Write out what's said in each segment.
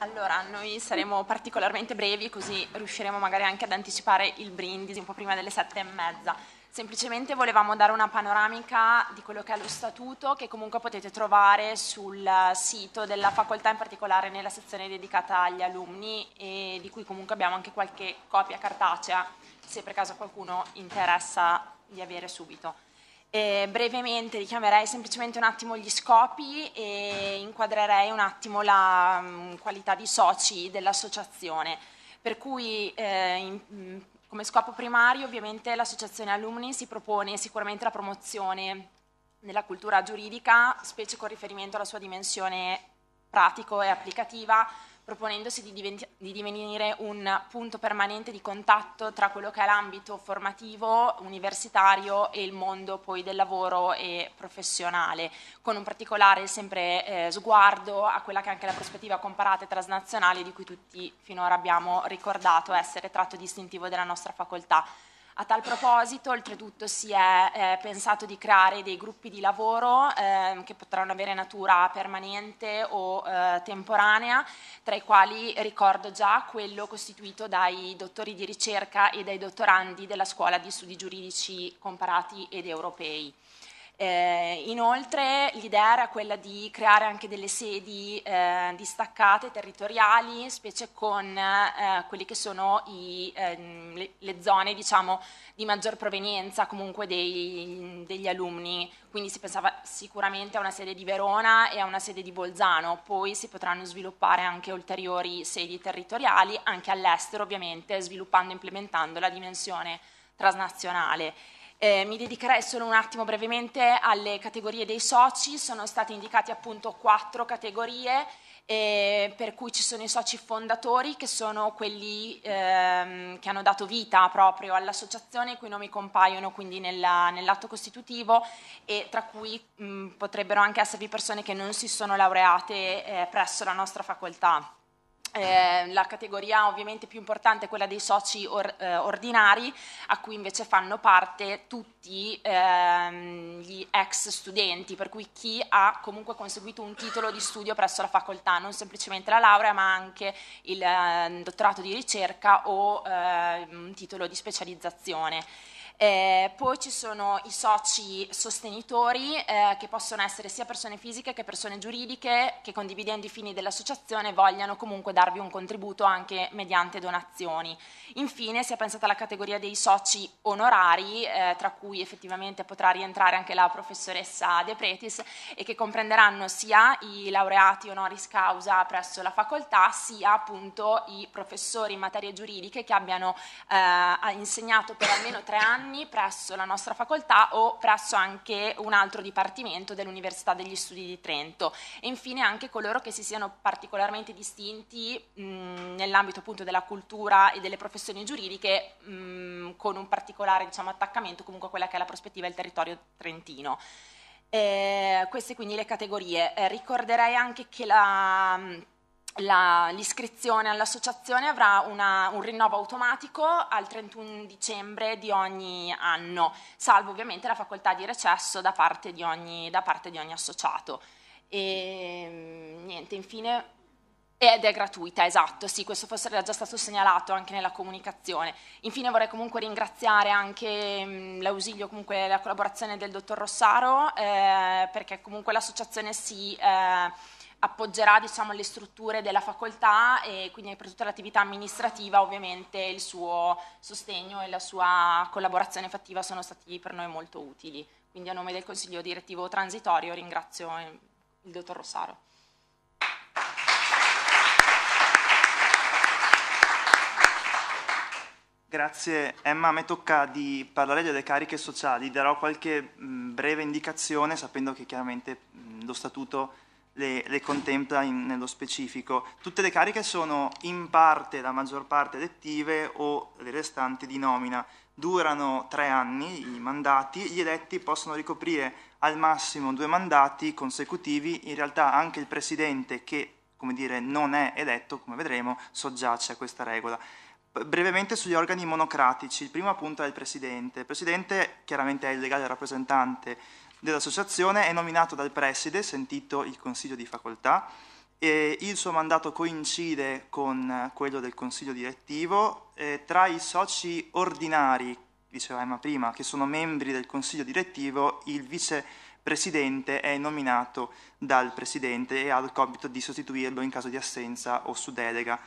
Allora, noi saremo particolarmente brevi così riusciremo magari anche ad anticipare il brindisi un po' prima delle sette e mezza. Semplicemente volevamo dare una panoramica di quello che è lo statuto che comunque potete trovare sul sito della facoltà, in particolare nella sezione dedicata agli alunni e di cui comunque abbiamo anche qualche copia cartacea se per caso qualcuno interessa di avere subito. Eh, brevemente richiamerei semplicemente un attimo gli scopi e inquadrerei un attimo la mh, mm, qualità di soci dell'associazione. Per cui eh, in, mm, come scopo primario ovviamente l'associazione alumni si propone sicuramente la promozione della cultura giuridica, specie con riferimento alla sua dimensione pratico e applicativa, proponendosi di, diventi- di divenire un punto permanente di contatto tra quello che è l'ambito formativo, universitario e il mondo poi del lavoro e professionale, con un particolare sempre eh, sguardo a quella che è anche la prospettiva comparata e transnazionale di cui tutti finora abbiamo ricordato essere tratto distintivo della nostra facoltà. A tal proposito, oltretutto, si è eh, pensato di creare dei gruppi di lavoro eh, che potranno avere natura permanente o eh, temporanea, tra i quali ricordo già quello costituito dai dottori di ricerca e dai dottorandi della Scuola di Studi Giuridici Comparati ed Europei. Eh, inoltre l'idea era quella di creare anche delle sedi eh, distaccate territoriali, specie con eh, quelle che sono i, ehm, le, le, zone diciamo, di maggior provenienza comunque dei, degli alunni. Quindi si pensava sicuramente a una sede di Verona e a una sede di Bolzano, poi si potranno sviluppare anche ulteriori sedi territoriali, anche all'estero ovviamente, sviluppando e implementando la dimensione transnazionale. Eh, mi dedicherei solo un attimo brevemente alle categorie dei soci, sono state indicate appunto quattro categorie eh, per cui ci sono i soci fondatori che sono quelli ehm, che hanno dato vita proprio all'associazione, i cui nomi compaiono quindi nella, nell'atto costitutivo e tra cui mh, potrebbero anche esservi persone che non si sono laureate eh, presso la nostra facoltà. Ehm, la categoria ovviamente più importante è quella dei soci or, eh, ordinari, a cui invece fanno parte tutti ehm, gli ex studenti, per cui chi ha comunque conseguito un titolo di studio presso la facoltà, non semplicemente la laurea, ma anche il eh, dottorato di ricerca o ehm, un titolo di specializzazione. Eh, poi ci sono i soci sostenitori eh, che possono essere sia persone fisiche che persone giuridiche che condividendo i fini dell'associazione vogliano comunque darvi un contributo anche mediante donazioni. Infine si è pensata alla categoria dei soci onorari eh, tra cui effettivamente potrà rientrare anche la professoressa De Pretis e che comprenderanno sia i laureati honoris causa presso la facoltà sia appunto i professori in materie giuridiche che abbiano eh, insegnato per almeno tre anni anni presso la nostra facoltà o presso anche un altro dipartimento dell'Università degli Studi di Trento e infine anche coloro che si siano particolarmente distinti nell'ambito appunto della cultura e delle professioni giuridiche mh, con un particolare diciamo, attaccamento comunque a quella che è la prospettiva del territorio trentino. Eh, queste quindi le categorie. Eh, ricorderei anche che la l'iscrizione all'associazione avrà una, un rinnovo automatico al 31 dicembre di ogni anno, salvo ovviamente la facoltà di recesso da parte di ogni, parte di ogni associato. E, ehm, niente, infine ed è gratuita, esatto, sì, questo forse era già stato segnalato anche nella comunicazione. Infine vorrei comunque ringraziare anche mh, mm, l'ausilio, comunque la collaborazione del dottor Rossaro, eh, perché comunque l'associazione si... Eh, appoggerà diciamo, alle strutture della facoltà e quindi per tutta l'attività amministrativa ovviamente il suo sostegno e la sua collaborazione fattiva sono stati per noi molto utili. Quindi a nome del Consiglio Direttivo Transitorio ringrazio il dottor Rossaro. Grazie Emma, a me tocca di parlare delle cariche sociali, darò qualche mh, breve indicazione sapendo che chiaramente mh, lo statuto le, le contempla in, nello specifico. Tutte le cariche sono in parte, la maggior parte, elettive o le restanti di nomina. Durano tre anni i mandati, gli eletti possono ricoprire al massimo due mandati consecutivi, in realtà anche il Presidente che come dire, non è eletto, come vedremo, soggiace a questa regola. Brevemente sugli organi monocratici, il primo appunto è il Presidente. Il Presidente chiaramente è il legale rappresentante dell'associazione, è nominato dal preside, sentito il consiglio di facoltà, e il suo mandato coincide con eh, quello del consiglio direttivo. E eh, tra i soci ordinari, diceva Emma prima, che sono membri del consiglio direttivo, il vicepresidente è nominato dal presidente e ha il compito di sostituirlo in caso di assenza o su delega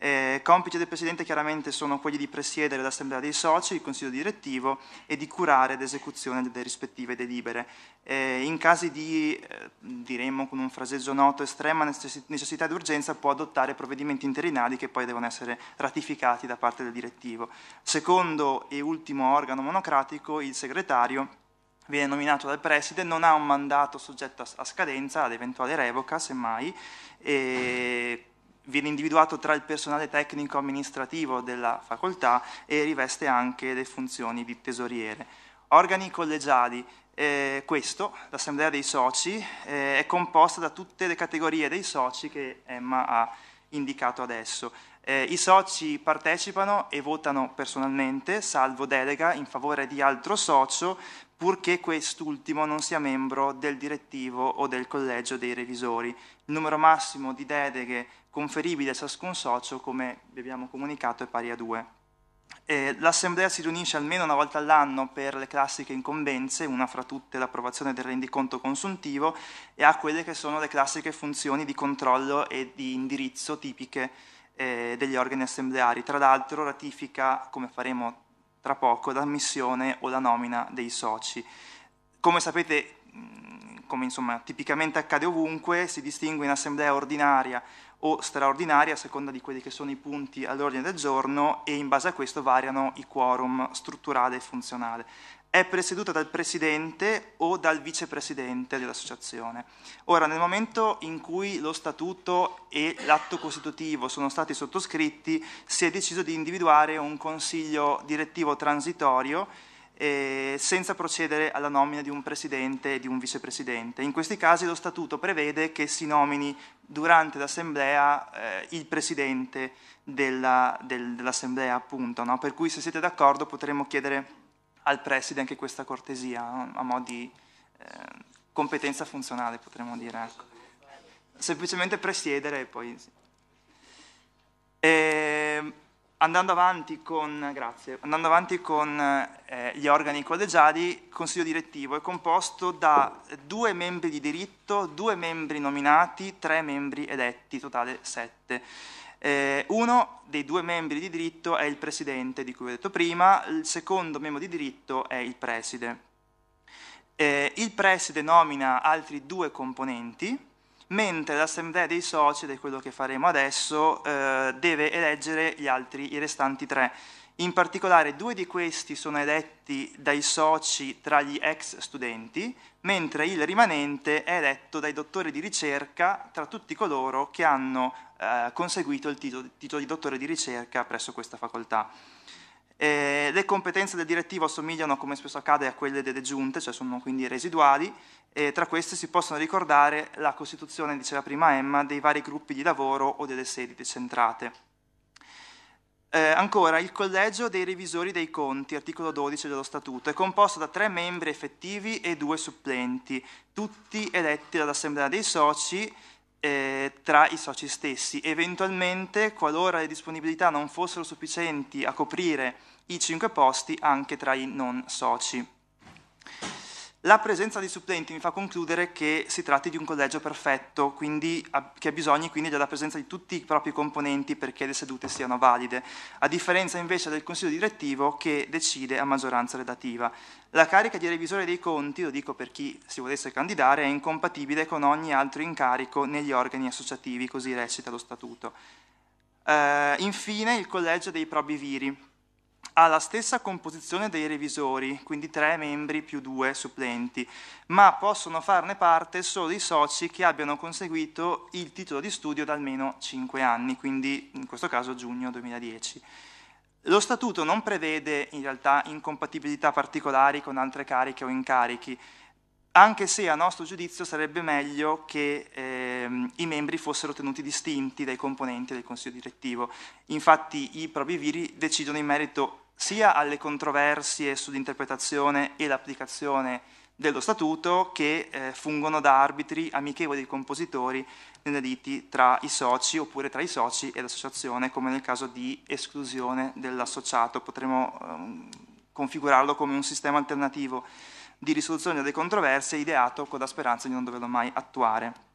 eh, compiti del Presidente chiaramente sono quelli di presiedere l'Assemblea dei Soci, il Consiglio direttivo e di curare l'esecuzione delle rispettive delibere. Eh, in casi di, eh, diremmo con un fraseggio noto, estrema necessità ed urgenza può adottare provvedimenti interinali che poi devono essere ratificati da parte del direttivo. Secondo e ultimo organo monocratico, il segretario viene nominato dal preside, non ha un mandato soggetto a scadenza, ad eventuale revoca semmai, e viene individuato tra il personale tecnico-amministrativo della facoltà e riveste anche le funzioni di tesoriere. Organi collegiali. Eh, questo, l'assemblea dei soci, eh, è composta da tutte le categorie dei soci che Emma ha indicato adesso. Eh, I soci partecipano e votano personalmente, salvo delega, in favore di altro socio, purché quest'ultimo non sia membro del direttivo o del collegio dei revisori numero massimo di deleghe conferibili a ciascun socio, come vi abbiamo comunicato, è pari a due. Eh, L'Assemblea si riunisce almeno una volta all'anno per le classiche incombenze, una fra tutte l'approvazione del rendiconto consuntivo, e ha quelle che sono le classiche funzioni di controllo e di indirizzo tipiche eh, degli organi assembleari. Tra l'altro ratifica, come faremo tra poco, l'ammissione o la nomina dei soci. Come sapete, come insomma, tipicamente accade ovunque, si distingue in assemblea ordinaria o straordinaria a seconda di quelli che sono i punti all'ordine del giorno e in base a questo variano i quorum strutturale e funzionale. È presieduta dal presidente o dal vicepresidente dell'associazione. Ora, nel momento in cui lo statuto e l'atto costitutivo sono stati sottoscritti, si è deciso di individuare un consiglio direttivo transitorio eh, senza procedere alla nomina di un presidente e di un vicepresidente. In questi casi lo statuto prevede che si nomini durante l'assemblea eh, il presidente della, del, dell'assemblea, appunto. No? Per cui se siete d'accordo potremmo chiedere al preside anche questa cortesia, no? a mo' di eh, competenza funzionale, potremmo dire. Ecco. Semplicemente presiedere e poi... Sì. E... Ehm, Andando avanti con, grazie, andando avanti con eh, gli organi collegiali, il Consiglio direttivo è composto da due membri di diritto, due membri nominati, tre membri eletti, totale sette. Eh, uno dei due membri di diritto è il presidente di cui ho detto prima, il secondo membro di diritto è il preside. Eh, il preside nomina altri due componenti, mentre l'assemblea dei soci, ed è quello che faremo adesso, eh, deve eleggere gli altri, i restanti tre. In particolare due di questi sono eletti dai soci tra gli ex studenti, mentre il rimanente è eletto dai dottori di ricerca tra tutti coloro che hanno eh, conseguito il titolo, titolo di dottore di ricerca presso questa facoltà. Eh, le competenze del direttivo assomigliano, come spesso accade, a quelle delle giunte, cioè sono quindi residuali, e tra queste si possono ricordare la costituzione, diceva prima Emma, dei vari gruppi di lavoro o delle sedi decentrate. Eh, ancora, il collegio dei revisori dei conti, articolo 12 dello Statuto, è composto da tre membri effettivi e due supplenti, tutti eletti dall'Assemblea dei Soci eh, tra i soci stessi. Eventualmente, qualora le disponibilità non fossero sufficienti a coprire i cinque posti, anche tra i non soci. La presenza di supplenti mi fa concludere che si tratti di un collegio perfetto, quindi, che ha bisogno quindi della presenza di tutti i propri componenti perché le sedute siano valide, a differenza invece del Consiglio direttivo che decide a maggioranza relativa. La carica di revisore dei conti, lo dico per chi si volesse candidare, è incompatibile con ogni altro incarico negli organi associativi, così recita lo Statuto. Eh, infine il collegio dei probi viri ha la stessa composizione dei revisori, quindi tre membri più due supplenti, ma possono farne parte solo i soci che abbiano conseguito il titolo di studio da almeno cinque anni, quindi in questo caso giugno 2010. Lo statuto non prevede in realtà incompatibilità particolari con altre cariche o incarichi, anche se a nostro giudizio sarebbe meglio che eh, ehm, i membri fossero tenuti distinti dai componenti del Consiglio direttivo. Infatti i propri viri decidono in merito sia alle controversie sull'interpretazione e l'applicazione dello statuto che eh, fungono da arbitri amichevoli dei compositori nelle liti tra i soci oppure tra i soci e l'associazione, come nel caso di esclusione dell'associato. Potremmo ehm, configurarlo come un sistema alternativo di risoluzione delle controversie ideato con la speranza di non doverlo mai attuare.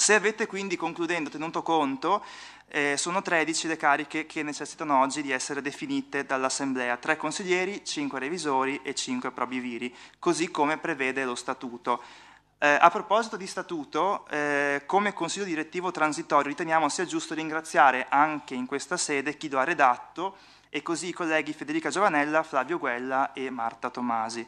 Se avete quindi, concludendo, tenuto conto, eh, sono 13 le cariche che necessitano oggi di essere definite dall'Assemblea, 3 consiglieri, 5 revisori e 5 probiviri, così come prevede lo Statuto. Eh, a proposito di statuto, eh, come Consiglio direttivo transitorio riteniamo sia giusto ringraziare anche in questa sede chi lo ha redatto e così i colleghi Federica Giovanella, Flavio Guella e Marta Tomasi.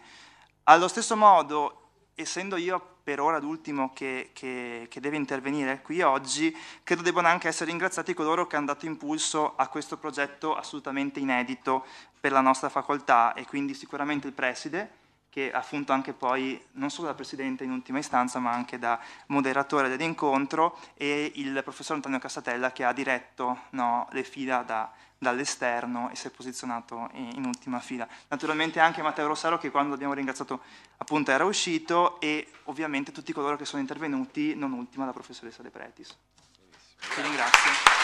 Allo stesso modo, essendo io per ora l'ultimo che, che, che, deve intervenire qui oggi, credo debbano anche essere ringraziati coloro che hanno dato impulso a questo progetto assolutamente inedito per la nostra facoltà e quindi sicuramente il preside, che appunto anche poi non solo da presidente in ultima istanza ma anche da moderatore dell'incontro e il professor Antonio Cassatella che ha diretto no, le fila da, dall'esterno e si è posizionato in, ultima fila. Naturalmente anche Matteo Rossaro che quando l'abbiamo ringraziato appunto era uscito e ovviamente tutti coloro che sono intervenuti, non ultima la professoressa De Pretis. Benissimo. Ti ringrazio.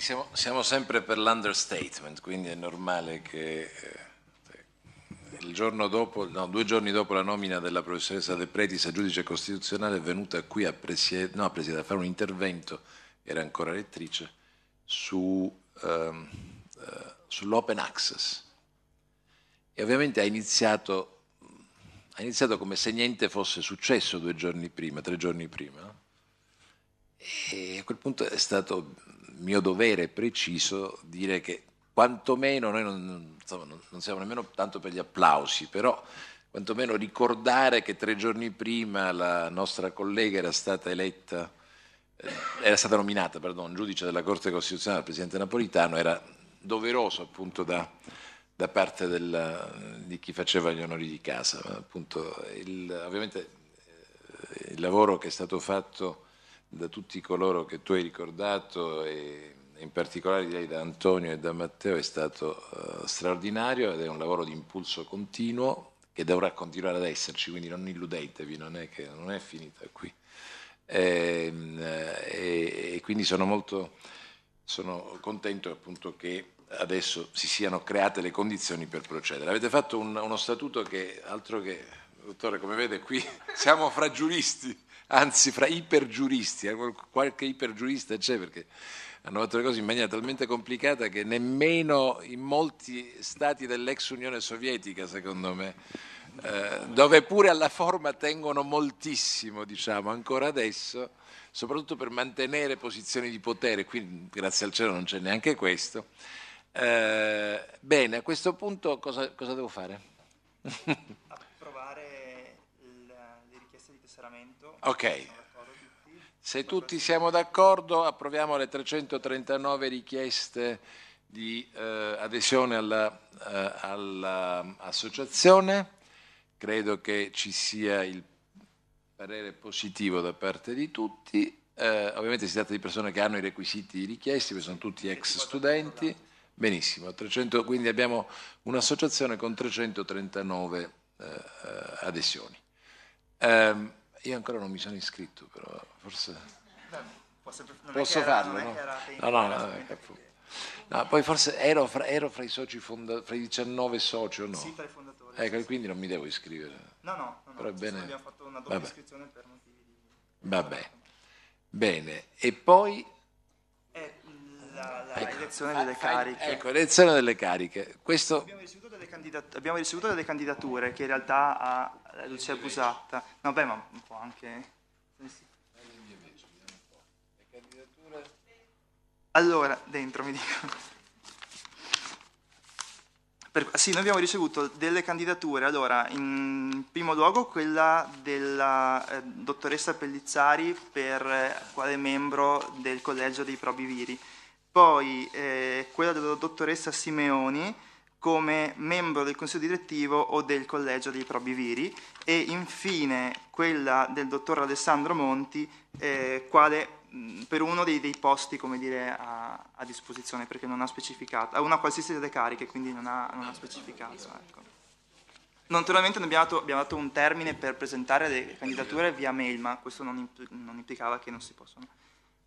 Siamo, siamo, sempre per l'understatement, quindi è normale che eh, il giorno dopo, no, due giorni dopo la nomina della professoressa De Pretis a giudice costituzionale è venuta qui a, presied- no, a, presied- a fare un intervento, era ancora rettrice, su, ehm, eh, sull'open access. E ovviamente ha iniziato, ha iniziato, come se niente fosse successo due giorni prima, tre giorni prima. E a quel punto è stato mio dovere preciso dire che quantomeno noi non, insomma, non siamo nemmeno tanto per gli applausi, però quantomeno ricordare che tre giorni prima la nostra collega era stata eletta, eh, era stata nominata, perdon, giudice della Corte Costituzionale, il Presidente Napolitano, era doveroso appunto da, da parte del, di chi faceva gli onori di casa. Appunto, il, ovviamente eh, il lavoro che è stato fatto da tutti coloro che tu hai ricordato e in particolare direi da Antonio e da Matteo è stato uh, straordinario ed è un lavoro di impulso continuo che dovrà continuare ad esserci, quindi non illudetevi, non è che non è finita qui. E, ehm, eh, e, e quindi sono molto sono contento appunto che adesso si siano create le condizioni per procedere. Avete fatto un, uno statuto che altro che, dottore, come vede qui siamo fra giuristi anzi fra ipergiuristi, eh, qualche ipergiurista c'è perché hanno fatto le cose in maniera talmente complicata che nemmeno in molti stati dell'ex Unione Sovietica, secondo me, eh, dove pure alla forma tengono moltissimo, diciamo, ancora adesso, soprattutto per mantenere posizioni di potere, qui grazie al cielo non c'è neanche questo. Eh, bene, a questo punto cosa, cosa devo fare? Approvare le richieste di tesseramento Ok, se tutti siamo d'accordo approviamo le 339 richieste di eh, adesione all'associazione. Eh, Credo che ci sia il parere positivo da parte di tutti. Eh, ovviamente si tratta di persone che hanno i requisiti richiesti, che sono tutti ex studenti. Benissimo, 300, quindi abbiamo un'associazione con 339 eh, eh, adesioni. Um, io ancora non mi sono iscritto, però forse... Beh, sempre... Posso farlo, era, no? Era... No, no, no, eh, no, poi forse ero fra, ero fra i soci fonda... fra i 19 soci o no? Sì, tra i fondatori. Ecco, sì. quindi non mi devo iscrivere. No, no, no, però no bene... abbiamo fatto una doppia Vabbè. iscrizione per motivi di... Vabbè, bene. E poi la, ecco. elezione delle ah, cariche. Ecco, elezione delle cariche. Questo... Abbiamo, ricevuto delle candidat- abbiamo ricevuto delle candidature che in realtà ha Lucia Busatta. No, beh, ma un po' anche... Eh, allora, dentro mi dico. Per, sì, noi abbiamo ricevuto delle candidature. Allora, in primo luogo quella della eh, dottoressa Pellizzari per eh, quale membro del collegio dei Probiviri poi eh, quella della dottoressa Simeoni come membro del consiglio direttivo o del collegio dei probiviri e infine quella del dottor Alessandro Monti eh, quale per uno dei, dei posti dire, a, a, disposizione perché non ha specificato, ha una qualsiasi delle cariche quindi non ha, non ha specificato. Ecco. Naturalmente abbiamo dato, abbiamo dato, un termine per presentare le candidature via mail ma questo non, impl- non implicava che non si possono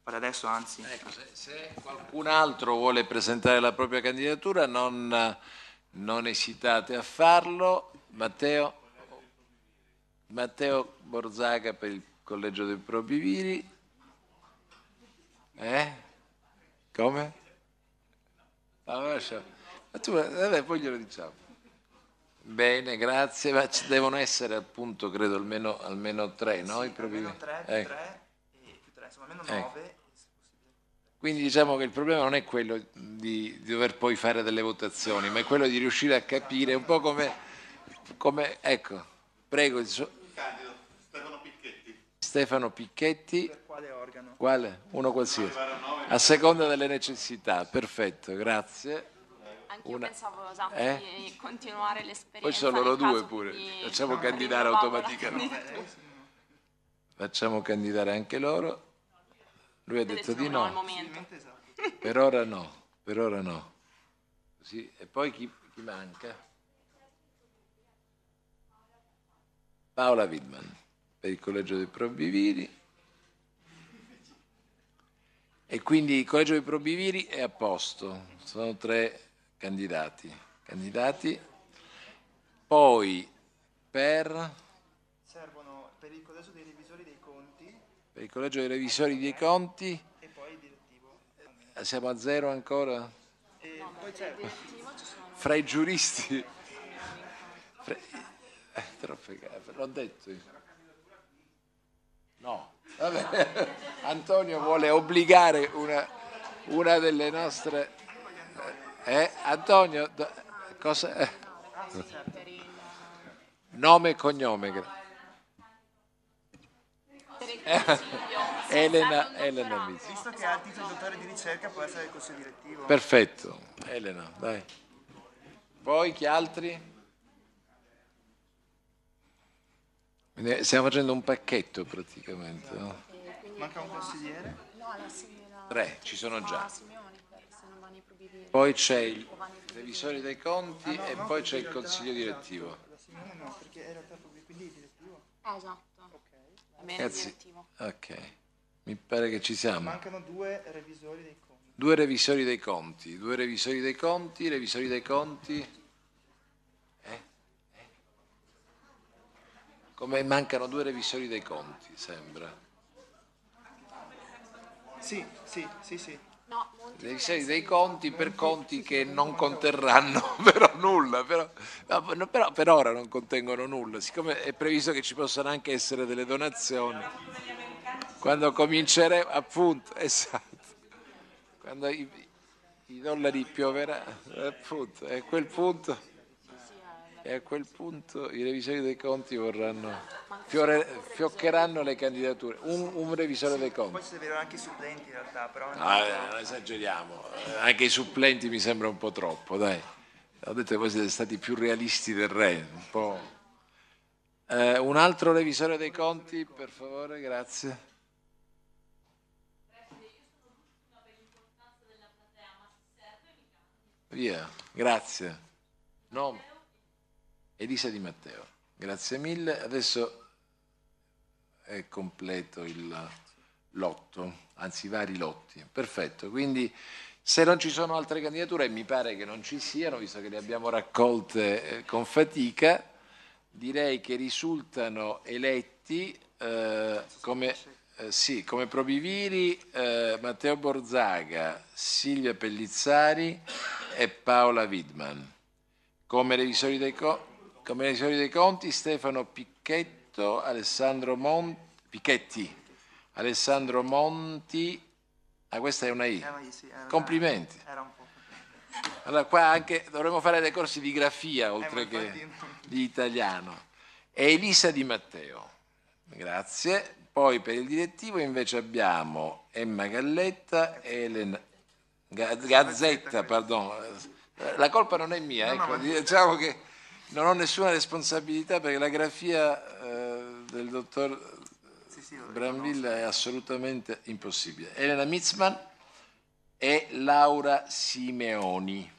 per adesso anzi. Ecco, se, se, qualcun altro vuole presentare la propria candidatura non, non esitate a farlo. Matteo, Matteo, Borzaga per il Collegio dei Probiviri. Eh? Come? Ah, ma tu, vabbè, poi glielo diciamo. Bene, grazie. Ma ci devono essere appunto, credo, almeno, almeno tre, no? Sì, I almeno tre, eh. tre, più tre, insomma, almeno eh. nove. Ecco. Quindi diciamo che il problema non è quello di, di, dover poi fare delle votazioni, ma è quello di riuscire a capire un po' come... come ecco, prego. Il suo... Stefano Picchetti. Per quale organo? Quale? Uno qualsiasi. A seconda delle necessità, perfetto, grazie. Anch'io Una... pensavo esatto, eh? di continuare l'esperienza. Poi sono loro due pure, facciamo candidare automaticamente. Facciamo candidare anche loro. Lui ha detto di no. Esatto. Per ora no, per ora no. Sì. E poi chi, chi manca? Paola Widman per il Collegio dei Probiviri. E quindi il Collegio dei Probiviri è a posto, sono tre candidati. candidati. Poi per... Servono per il Collegio dei Revisori dei Conti per il Collegio dei Revisori dei Conti E poi il direttivo. siamo a zero ancora? Fra i giuristi? Fra... Eh, troppe l'ho detto io. No, vabbè. Antonio vuole obbligare una, una delle nostre... Eh, eh Antonio, cosa... Eh. Nome e cognome, grazie. Elena, Elena Mizzi. Visto che ha il titolo dottore di ricerca può essere il Consiglio direttivo. Perfetto, Elena, dai. Poi chi altri? Stiamo facendo un pacchetto praticamente. No? Manca un consigliere? No, la signora. Tre, ci sono già. Ah, poi c'è il revisore dei conti ah, e poi c'è il consiglio direttivo. La signora no, perché era proprio quindi direttivo. Eh Bene, eh, Ragazzi, ok, mi pare che ci siamo. Mancano due revisori dei conti. Due revisori dei conti, due revisori dei conti, revisori dei conti. Eh? Eh? come mancano due revisori dei conti, sembra. Sì, sì, sì, sì. No, Monti dei, sei, dei conti per Monti conti che non conterranno però nulla, però, però, per ora non contengono nulla, siccome è previsto che ci possano anche essere delle donazioni, quando cominceremo, appunto, esatto, quando i, i dollari pioveranno, appunto, è quel punto e a quel punto i revisori dei conti vorranno, fiore, fioccheranno le candidature. Un, un revisore dei conti. Poi ci sarebbero anche i supplenti in realtà, però... No, ah, eh, non esageriamo, eh, anche i supplenti mi sembra un po' troppo, dai. Ho detto che voi siete stati più realisti del re, un po'. Eh, un altro revisore dei conti, per favore, grazie. Via, grazie. No. Elisa Di Matteo. Grazie mille. Adesso è completo il lotto, anzi vari lotti. Perfetto, quindi se non ci sono altre candidature, e mi pare che non ci siano, visto che le abbiamo raccolte eh, con fatica, direi che risultano eletti eh, come, eh, sì, come Probiviri, eh, Matteo Borzaga, Silvia Pellizzari e Paola Widman. Come revisori dei co... Combinazione dei conti Stefano Picchetto, Alessandro Monti, Picchetti, Alessandro Monti. Ah, questa è una I. Complimenti. Allora qua anche dovremmo fare dei corsi di grafia eh, oltre che di italiano. E Elisa Di Matteo. Grazie. Poi per il direttivo invece abbiamo Emma Galletta e Elena Gazzetta, pardon. La colpa non è mia, ecco. diciamo che non ho nessuna responsabilità perché la grafia eh, del dottor sì, sì, Branvilla è assolutamente impossibile. Elena Mitzman e Laura Simeoni,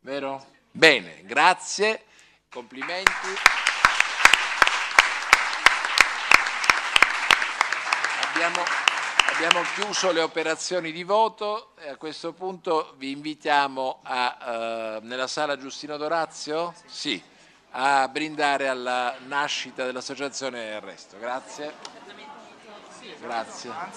vero? Sì. Bene, grazie, complimenti. Abbiamo, abbiamo, chiuso le operazioni di voto e a questo punto vi invitiamo a, eh, nella sala Giustino Dorazio? Sì a brindare alla nascita dell'associazione e al resto. Grazie. Grazie.